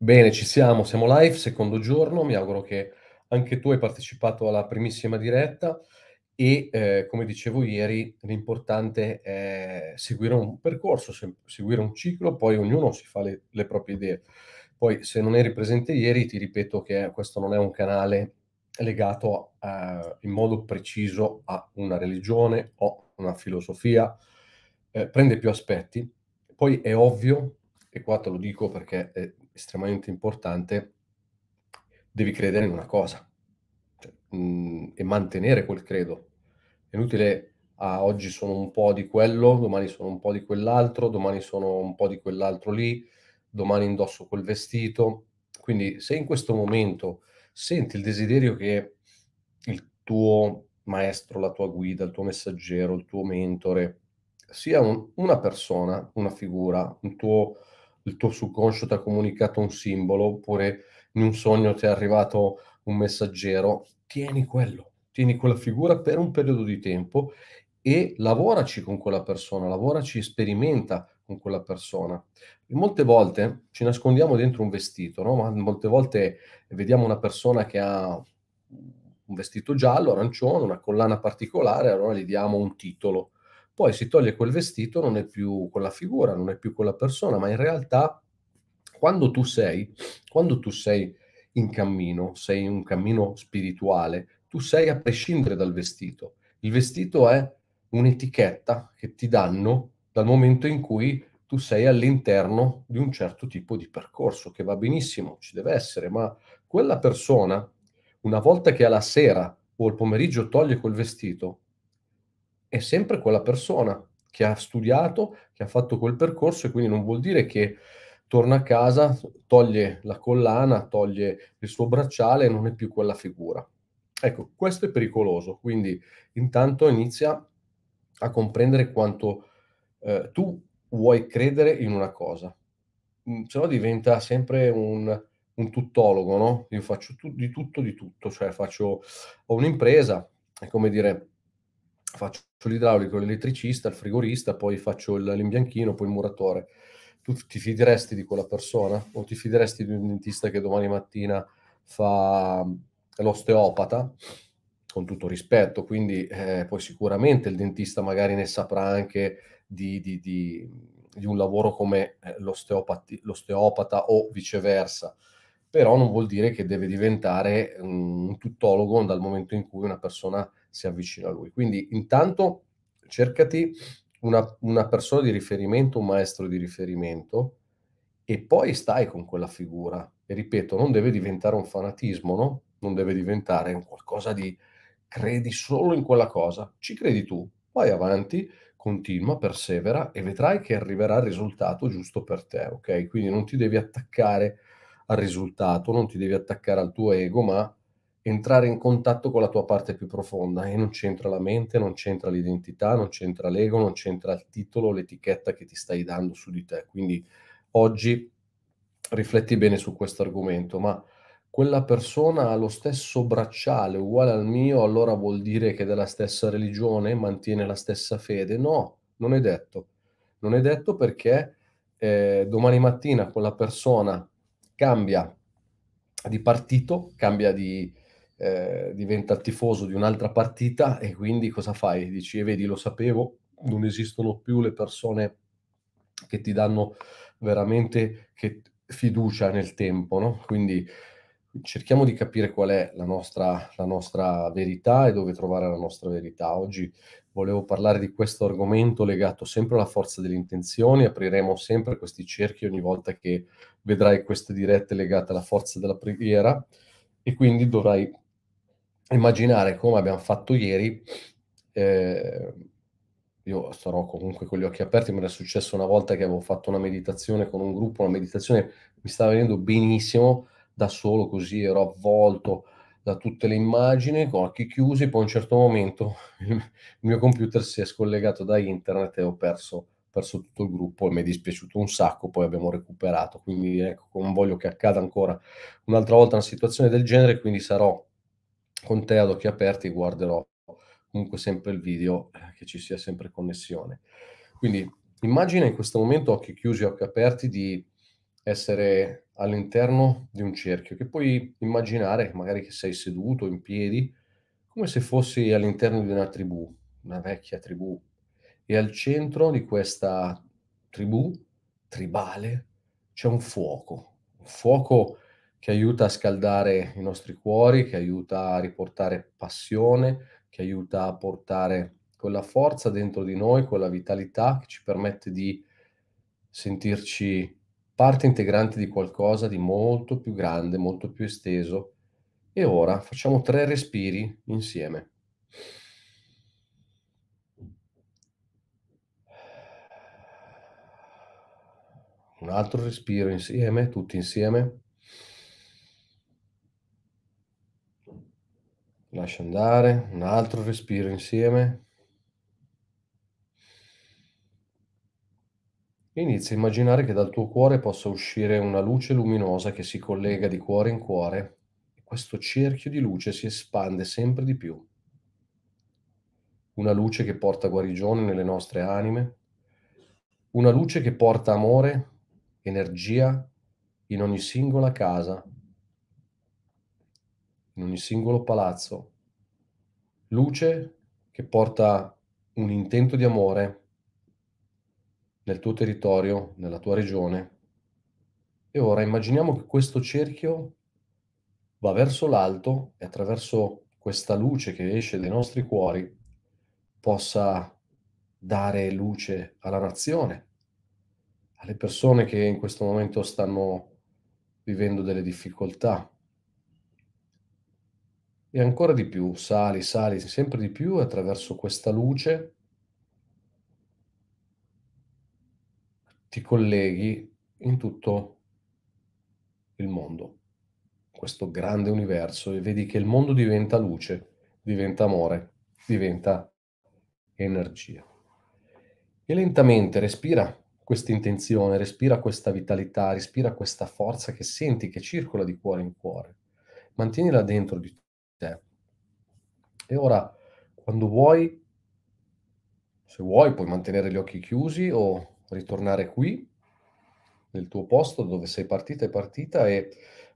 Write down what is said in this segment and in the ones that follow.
Bene, ci siamo, siamo live, secondo giorno, mi auguro che anche tu hai partecipato alla primissima diretta e eh, come dicevo ieri l'importante è seguire un percorso, se, seguire un ciclo, poi ognuno si fa le, le, proprie idee. Poi se non eri presente ieri ti ripeto che questo non è un canale legato a, in modo preciso a una religione o una filosofia, eh, prende più aspetti. Poi è ovvio, e qua te lo dico perché è estremamente importante, devi credere in una cosa cioè, mh, mm, e mantenere quel credo. È inutile, ah, oggi sono un po' di quello, domani sono un po' di quell'altro, domani sono un po' di quell'altro lì, domani indosso quel vestito. Quindi se in questo momento senti il desiderio che il tuo maestro, la tua guida, il tuo messaggero, il tuo mentore, sia un, una persona, una figura, un tuo il tuo subconscio ti ha comunicato un simbolo oppure in un sogno ti è arrivato un messaggero, tieni quello, tieni quella figura per un periodo di tempo e lavoraci con quella persona, lavoraci, sperimenta con quella persona. E molte volte ci nascondiamo dentro un vestito, no? ma molte volte vediamo una persona che ha un vestito giallo, arancione, una collana particolare, allora gli diamo un titolo poi si toglie quel vestito, non è più quella figura, non è più quella persona, ma in realtà quando tu sei, quando tu sei in cammino, sei in un cammino spirituale, tu sei a prescindere dal vestito. Il vestito è un'etichetta che ti danno dal momento in cui tu sei all'interno di un certo tipo di percorso, che va benissimo, ci deve essere, ma quella persona, una volta che alla sera o al pomeriggio toglie quel vestito, è sempre quella persona che ha studiato, che ha fatto quel percorso e quindi non vuol dire che torna a casa, toglie la collana, toglie il suo bracciale e non è più quella figura. Ecco, questo è pericoloso, quindi intanto inizia a comprendere quanto eh, tu vuoi credere in una cosa, mm, se no diventa sempre un, un tuttologo, no? Io faccio tu, di tutto, di tutto, cioè faccio, ho un'impresa, è come dire, faccio l'idraulico, l'elettricista, il frigorista, poi faccio l'imbianchino, poi il muratore. Tu ti fideresti di quella persona? O ti fideresti di un dentista che domani mattina fa l'osteopata? Con tutto rispetto, quindi eh, poi sicuramente il dentista magari ne saprà anche di, di, di, di un lavoro come eh, l'osteopata o viceversa però non vuol dire che deve diventare mm, un tuttologo dal momento in cui una persona si avvicina a lui. Quindi intanto cercati una, una persona di riferimento, un maestro di riferimento, e poi stai con quella figura. E ripeto, non deve diventare un fanatismo, no? Non deve diventare un qualcosa di credi solo in quella cosa, ci credi tu, vai avanti, continua, persevera e vedrai che arriverà il risultato giusto per te, ok? Quindi non ti devi attaccare al risultato, non ti devi attaccare al tuo ego, ma entrare in contatto con la tua parte più profonda e non c'entra la mente, non c'entra l'identità, non c'entra l'ego, non c'entra il titolo, l'etichetta che ti stai dando su di te. Quindi oggi rifletti bene su questo argomento, ma quella persona ha lo stesso bracciale uguale al mio, allora vuol dire che è della stessa religione, mantiene la stessa fede? No, non è detto. Non è detto perché eh, domani mattina quella persona cambia di partito, cambia di, eh, diventa tifoso di un'altra partita e quindi cosa fai? Dici, e eh, vedi, lo sapevo, non esistono più le persone che ti danno veramente fiducia nel tempo, no? Quindi cerchiamo di capire qual è la nostra, la nostra verità e dove trovare la nostra verità. Oggi volevo parlare di questo argomento legato sempre alla forza delle intenzioni, apriremo sempre questi cerchi ogni volta che vedrai queste dirette legate alla forza della preghiera e quindi dovrai immaginare come abbiamo fatto ieri, eh, io starò comunque con gli occhi aperti, mi era successo una volta che avevo fatto una meditazione con un gruppo, una meditazione mi stava venendo benissimo da solo, così ero avvolto da tutte le immagini, con occhi chiusi, poi a un certo momento il mio computer si è scollegato da internet e ho perso, perso tutto il gruppo e mi è dispiaciuto un sacco, poi abbiamo recuperato, quindi ecco, non voglio che accada ancora un'altra volta una situazione del genere, quindi sarò con te ad occhi aperti guarderò comunque sempre il video, eh, che ci sia sempre connessione. Quindi immagina in questo momento occhi chiusi, occhi aperti di essere all'interno di un cerchio, che puoi immaginare magari che sei seduto in piedi, come se fossi all'interno di una tribù, una vecchia tribù, e al centro di questa tribù tribale c'è un fuoco, un fuoco che aiuta a scaldare i nostri cuori, che aiuta a riportare passione, che aiuta a portare quella forza dentro di noi, quella vitalità che ci permette di sentirci parte integrante di qualcosa di molto più grande, molto più esteso. E ora facciamo tre respiri insieme. Un altro respiro insieme, tutti insieme. lascia andare, un altro respiro insieme. Inizia a immaginare che dal tuo cuore possa uscire una luce luminosa che si collega di cuore in cuore e questo cerchio di luce si espande sempre di più. Una luce che porta guarigione nelle nostre anime, una luce che porta amore, energia in ogni singola casa in ogni singolo palazzo, luce che porta un intento di amore nel tuo territorio, nella tua regione. E ora immaginiamo che questo cerchio va verso l'alto e attraverso questa luce che esce dai nostri cuori possa dare luce alla nazione, alle persone che in questo momento stanno vivendo delle difficoltà, e ancora di più, sali, sali sempre di più attraverso questa luce ti colleghi in tutto il mondo, questo grande universo e vedi che il mondo diventa luce, diventa amore, diventa energia. E lentamente respira questa intenzione, respira questa vitalità, respira questa forza che senti che circola di cuore in cuore. Mantienila dentro di te te. E ora, quando vuoi, se vuoi, puoi mantenere gli occhi chiusi o ritornare qui, nel tuo posto dove sei partita e partita e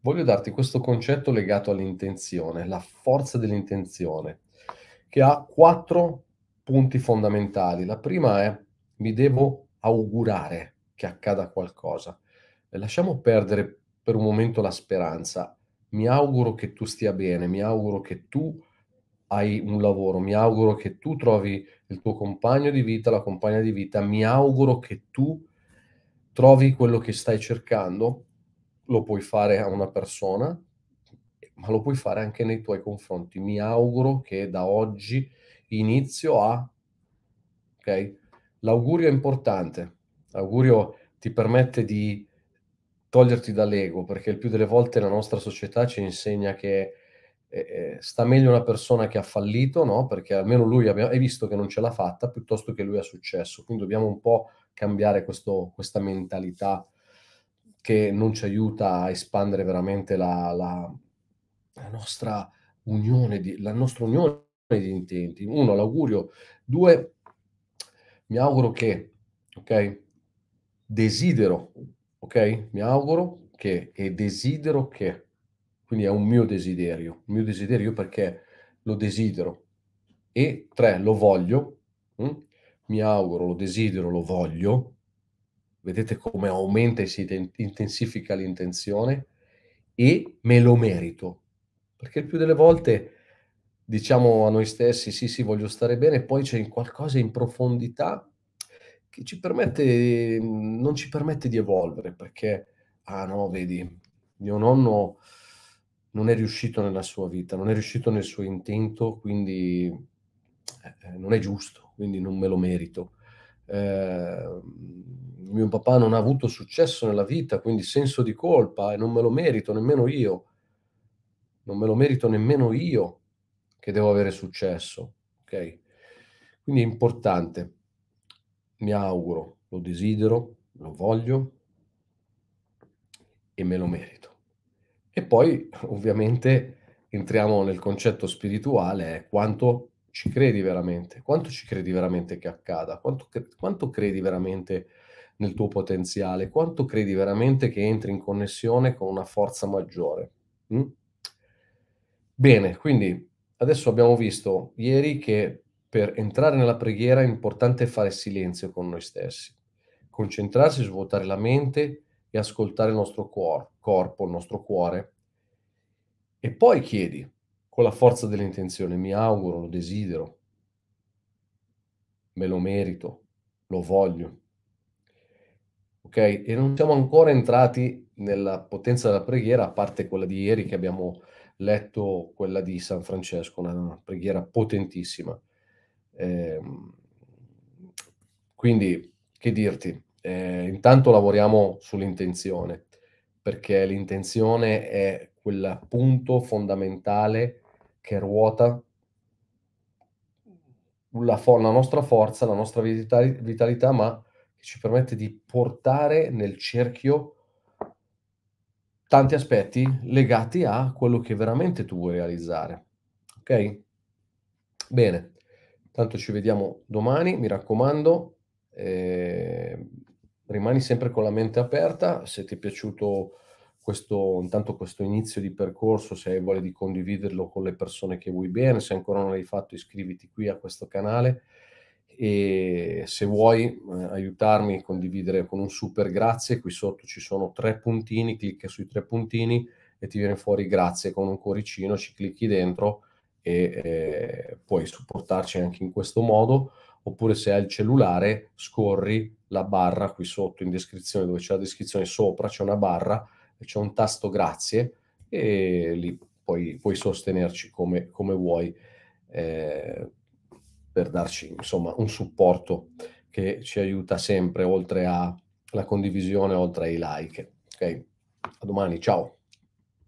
voglio darti questo concetto legato all'intenzione, la forza dell'intenzione, che ha quattro punti fondamentali. La prima è mi devo augurare che accada qualcosa. Lasciamo perdere per un momento la speranza, mi auguro che tu stia bene, mi auguro che tu hai un lavoro, mi auguro che tu trovi il tuo compagno di vita, la compagna di vita, mi auguro che tu trovi quello che stai cercando, lo puoi fare a una persona, ma lo puoi fare anche nei tuoi confronti. Mi auguro che da oggi inizio a... Ok? L'augurio è importante, l'augurio ti permette di toglierti dall'ego, perché il più delle volte la nostra società ci insegna che eh, eh, sta meglio una persona che ha fallito, no? perché almeno lui abbia, hai visto che non ce l'ha fatta, piuttosto che lui ha successo. Quindi dobbiamo un po' cambiare questo, questa mentalità che non ci aiuta a espandere veramente la, la, la nostra unione, di, la nostra unione di intenti. Uno, l'augurio. Due, mi auguro che, ok, desidero ok? Mi auguro che e desidero che, quindi è un mio desiderio, un mio desiderio perché lo desidero. E tre, lo voglio, mh? Hm? mi auguro, lo desidero, lo voglio. Vedete come aumenta e si intensifica l'intenzione e me lo merito. Perché il più delle volte diciamo a noi stessi sì sì voglio stare bene, poi c'è qualcosa in profondità che ci permette, non ci permette di evolvere perché, ah no, vedi, mio nonno non è riuscito nella sua vita, non è riuscito nel suo intento, quindi eh, eh non è giusto, quindi non me lo merito. Eh, mio papà non ha avuto successo nella vita, quindi senso di colpa e non me lo merito nemmeno io. Non me lo merito nemmeno io che devo avere successo, ok? Quindi è importante mi auguro, lo desidero, lo voglio e me lo merito. E poi ovviamente entriamo nel concetto spirituale, eh, quanto ci credi veramente, quanto ci credi veramente che accada, quanto, quanto credi veramente nel tuo potenziale, quanto credi veramente che entri in connessione con una forza maggiore. Mm? Bene, quindi adesso abbiamo visto ieri che per entrare nella preghiera è importante fare silenzio con noi stessi, concentrarsi, svuotare la mente e ascoltare il nostro cuor- corpo, il nostro cuore. E poi chiedi, con la forza dell'intenzione, mi auguro, lo desidero, me lo merito, lo voglio. Ok? E non siamo ancora entrati nella potenza della preghiera, a parte quella di ieri che abbiamo letto, quella di San Francesco, una preghiera potentissima Ehm, quindi, che dirti? Eh, intanto lavoriamo sull'intenzione, perché l'intenzione è quel punto fondamentale che ruota la, for- la nostra forza, la nostra vitali- vitalità, ma che ci permette di portare nel cerchio tanti aspetti legati a quello che veramente tu vuoi realizzare. Ok? Bene. Tanto ci vediamo domani, mi raccomando. Eh, rimani sempre con la mente aperta. Se ti è piaciuto questo, intanto questo inizio di percorso, se hai voglia di condividerlo con le persone che vuoi bene, se ancora non l'hai fatto iscriviti qui a questo canale e se vuoi eh, aiutarmi a condividere con un super grazie, qui sotto ci sono tre puntini, clicca sui tre puntini e ti viene fuori grazie con un cuoricino, ci clicchi dentro e eh, puoi supportarci anche in questo modo, oppure se hai il cellulare scorri la barra qui sotto in descrizione dove c'è la descrizione sopra, c'è una barra, c'è un tasto grazie e lì puoi, puoi sostenerci come, come vuoi eh, per darci insomma un supporto che ci aiuta sempre oltre alla condivisione, oltre ai like. Ok, a domani, ciao.